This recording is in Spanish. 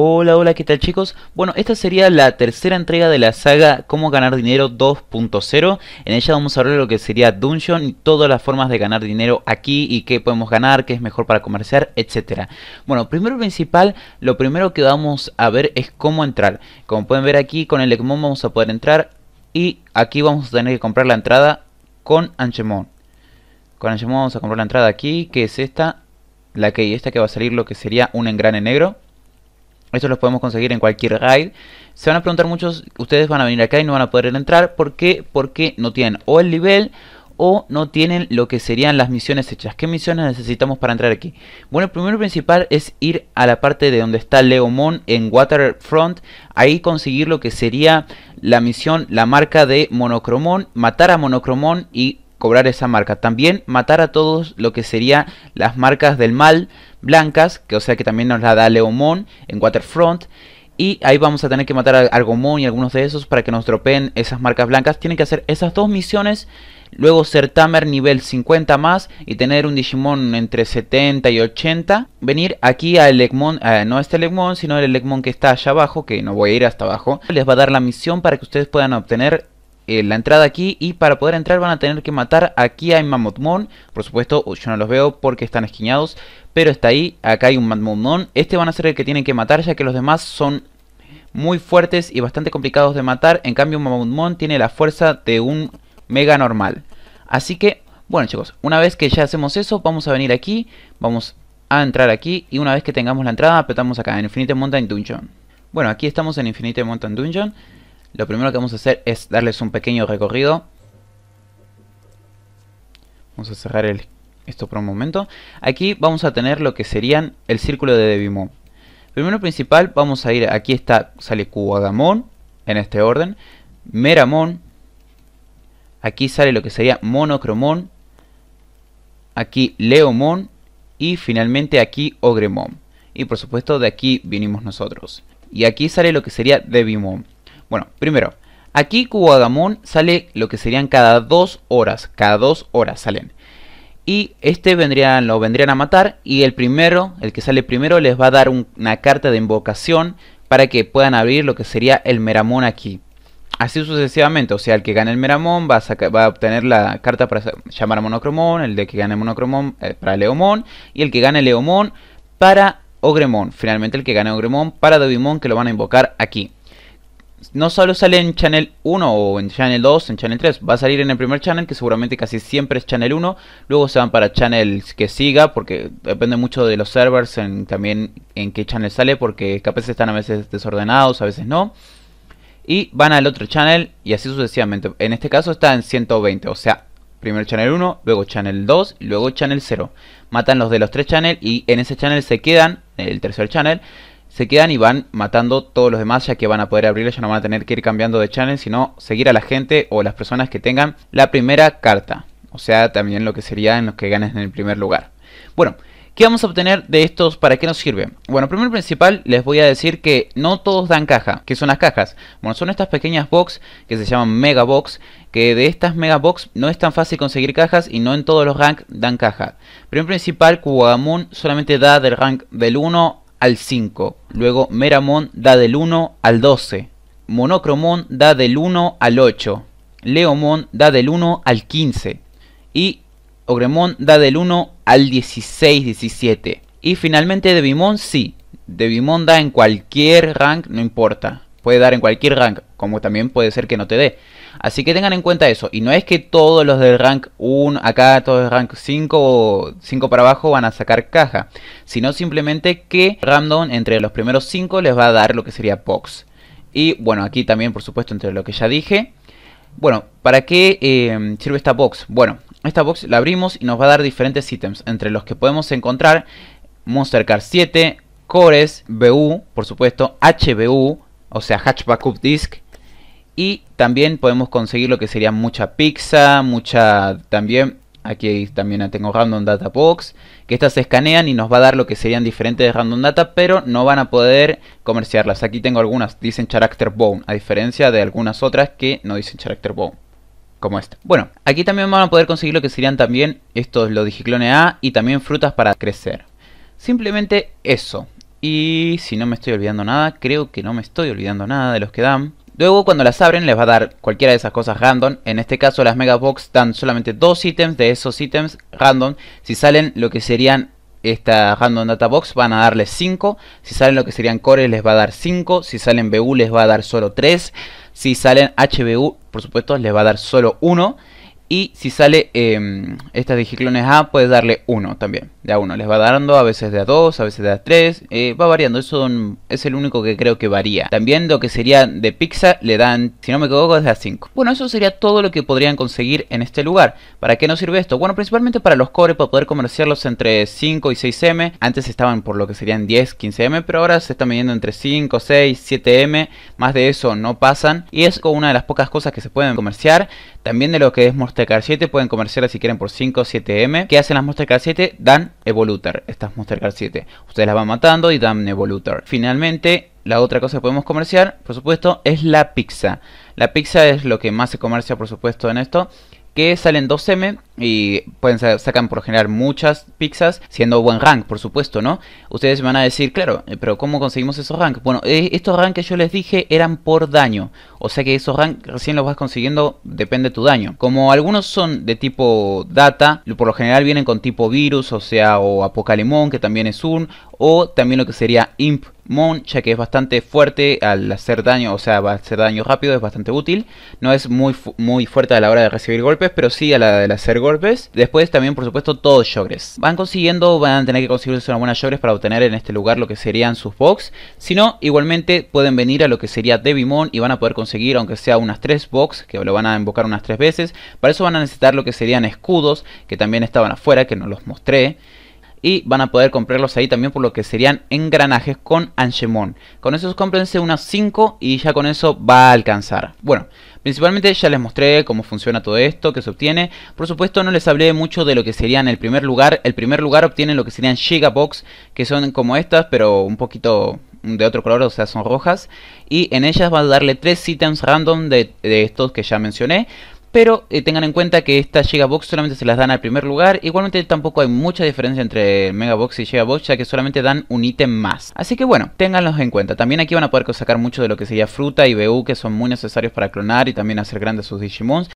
Hola, hola, ¿qué tal chicos? Bueno, esta sería la tercera entrega de la saga Cómo ganar dinero 2.0 En ella vamos a hablar de lo que sería Dungeon y todas las formas de ganar dinero aquí y qué podemos ganar, qué es mejor para comerciar, etc. Bueno, primero principal, lo primero que vamos a ver es cómo entrar Como pueden ver aquí, con el Egmon vamos a poder entrar y aquí vamos a tener que comprar la entrada con Angemon Con Angemon vamos a comprar la entrada aquí, que es esta, la que y esta que va a salir lo que sería un engrane negro esto lo podemos conseguir en cualquier raid. Se van a preguntar muchos, ustedes van a venir acá y no van a poder entrar. ¿Por qué? Porque no tienen o el nivel o no tienen lo que serían las misiones hechas. ¿Qué misiones necesitamos para entrar aquí? Bueno, el primero principal es ir a la parte de donde está Leomon en Waterfront. Ahí conseguir lo que sería la misión, la marca de Monocromón, matar a Monocromón y cobrar esa marca. También matar a todos lo que serían las marcas del mal blancas, que o sea que también nos la da Leomón en Waterfront. Y ahí vamos a tener que matar a Argomón y algunos de esos para que nos dropeen esas marcas blancas. Tienen que hacer esas dos misiones, luego ser Tamer nivel 50 más y tener un Digimon entre 70 y 80. Venir aquí a Egmon, eh, no este Legmon, sino el Elegmon que está allá abajo, que no voy a ir hasta abajo. Les va a dar la misión para que ustedes puedan obtener eh, la entrada aquí y para poder entrar van a tener que matar aquí hay Mamutmon. Por supuesto, oh, yo no los veo porque están esquiñados, pero está ahí. Acá hay un Mamutmon. Este van a ser el que tienen que matar ya que los demás son muy fuertes y bastante complicados de matar. En cambio, Mamutmon tiene la fuerza de un mega normal. Así que, bueno chicos, una vez que ya hacemos eso, vamos a venir aquí, vamos a entrar aquí y una vez que tengamos la entrada apretamos acá en Infinite Mountain Dungeon. Bueno, aquí estamos en Infinite Mountain Dungeon. Lo primero que vamos a hacer es darles un pequeño recorrido. Vamos a cerrar el, esto por un momento. Aquí vamos a tener lo que serían el círculo de Debimon. Primero principal vamos a ir, aquí está, sale Cuadamon, en este orden. Meramon, aquí sale lo que sería Monocromón, aquí Leomon y finalmente aquí Ogremon. Y por supuesto de aquí vinimos nosotros. Y aquí sale lo que sería Devimon. Bueno, primero, aquí Cubagamón sale lo que serían cada dos horas. Cada dos horas salen. Y este vendrían, lo vendrían a matar. Y el primero, el que sale primero, les va a dar una carta de invocación para que puedan abrir lo que sería el Meramon aquí. Así sucesivamente, o sea, el que gane el Meramon va a, obtener la carta para llamar a Monocromón, el de que gane Monocromón eh, para Leomón, y el que gane Leomón para Ogremón. Finalmente el que gane Ogremón para Dovimón, que lo van a invocar aquí no solo sale en Channel 1 o en Channel 2, en Channel 3, va a salir en el primer channel que seguramente casi siempre es Channel 1, luego se van para channels que siga porque depende mucho de los servers también en qué channel sale porque capaz están a veces desordenados, a veces no. Y van al otro channel y así sucesivamente. En este caso está en 120, o sea, primero channel 1, luego channel 2 luego channel 0. Matan los de los tres channels y en ese channel se quedan, el tercer channel, se quedan y van matando todos los demás ya que van a poder abrirla, ya no van a tener que ir cambiando de channel, sino seguir a la gente o las personas que tengan la primera carta. O sea, también lo que sería en los que ganes en el primer lugar. Bueno, ¿qué vamos a obtener de estos? ¿Para qué nos sirve? Bueno, primero principal les voy a decir que no todos dan caja. ¿Qué son las cajas? Bueno, son estas pequeñas box que se llaman mega box. Que de estas mega box no es tan fácil conseguir cajas y no en todos los ranks dan caja. Primero principal, Kuwagamun solamente da del rank del 1 al 5. Luego Meramon da del 1 al 12. Monocromón da del 1 al 8. Leomon da del 1 al 15. Y Ogremon da del 1 al 16, 17. Y finalmente Devimon sí. Devimon da en cualquier rank, no importa. Puede dar en cualquier rank, como también puede ser que no te dé. Así que tengan en cuenta eso. Y no es que todos los del rank 1, acá todos del rank 5 o 5 para abajo van a sacar caja. Sino simplemente que random entre los primeros 5 les va a dar lo que sería box. Y bueno, aquí también por supuesto entre lo que ya dije. Bueno, ¿para qué em, sirve esta box? Bueno, esta box la abrimos y nos va a dar diferentes ítems. Entre los que podemos encontrar Monster card 7, Cores, BU, por supuesto, HBU, o sea, Hatchback Disc, y también podemos conseguir lo que sería mucha pizza, mucha también... Aquí también tengo Random Data Box, que estas se escanean y nos va a dar lo que serían diferentes de Random Data, pero no van a poder comerciarlas. Aquí tengo algunas, dicen Character Bone, a diferencia de algunas otras que no dicen Character Bone como esta. Bueno, aquí también van a poder conseguir lo que serían también estos, los digiclone A y también frutas para crecer. Simplemente eso. Y si no me estoy olvidando nada, creo que no me estoy olvidando nada de los que dan. Luego cuando las abren les va a dar cualquiera de esas cosas random. En este caso las Mega Box dan solamente dos ítems de esos ítems random. Si salen lo que serían esta Random Data Box van a darles 5. Si salen lo que serían cores les va a dar 5. Si salen BU les va a dar solo 3. Si salen HBU por supuesto les va a dar solo 1. Y si sale eh, estas digiclones A, puedes darle 1 también. De a 1 les va dando, a veces de a 2, a veces de a 3. Eh, va variando, eso es el único que creo que varía. También lo que sería de pizza le dan, si no me equivoco, es de a 5. Bueno, eso sería todo lo que podrían conseguir en este lugar. ¿Para qué nos sirve esto? Bueno, principalmente para los cores, para poder comerciarlos entre 5 y 6M. Antes estaban por lo que serían 10, 15M, pero ahora se están vendiendo entre 5, 6, 7M. Más de eso no pasan. Y es una de las pocas cosas que se pueden comerciar. También de lo que es mostrar car 7 pueden comerciar si quieren por 5 7M. ¿Qué hacen las Monster 7? Dan Evoluter, estas Monster 7. Ustedes las van matando y dan Evoluter. Finalmente, la otra cosa que podemos comerciar, por supuesto, es la pizza. La pizza es lo que más se comercia, por supuesto, en esto que salen 2M y pueden sacan por generar muchas pizzas siendo buen rank, por supuesto, ¿no? Ustedes me van a decir, claro, eh, pero ¿cómo conseguimos esos ranks? Bueno, eh, estos ranks que yo les dije eran por daño, o sea que esos ranks recién los vas consiguiendo depende de tu daño. Como algunos son de tipo data, por lo general vienen con tipo virus, o sea, o apocalimón, que también es un, o también lo que sería Imp Mon, ya que es bastante fuerte al hacer daño, o sea, va a hacer daño rápido, es bastante útil. No es muy, muy fuerte a la hora de recibir golpes, pero sí a la de hacer golpes. Después también, por supuesto, todos Shogres. Van consiguiendo, van a tener que conseguirse una buena Shogres para obtener en este lugar lo que serían sus box. Si no, igualmente pueden venir a lo que sería Devimon y van a poder conseguir, aunque sea unas 3 box, que lo van a invocar unas 3 veces. Para eso van a necesitar lo que serían escudos, que también estaban afuera, que no los mostré y van a poder comprarlos ahí también por lo que serían engranajes con Angemon. Con esos cómprense unas 5 y ya con eso va a alcanzar. Bueno, principalmente ya les mostré cómo funciona todo esto, que se obtiene. Por supuesto no les hablé mucho de lo que sería en el primer lugar. El primer lugar obtienen lo que serían Gigabox, que son como estas, pero un poquito de otro color, o sea, son rojas. Y en ellas va a darle 3 ítems random de estos que ya mencioné. Pero eh, tengan en cuenta que estas Gigabox solamente se las dan al primer lugar. Igualmente tampoco hay mucha diferencia entre Megabox y Gigabox ya que solamente dan un ítem más. Así que bueno, ténganlos en cuenta. También aquí van a poder sacar mucho de lo que sería fruta y BU que son muy necesarios para clonar y también hacer grandes sus Digimons.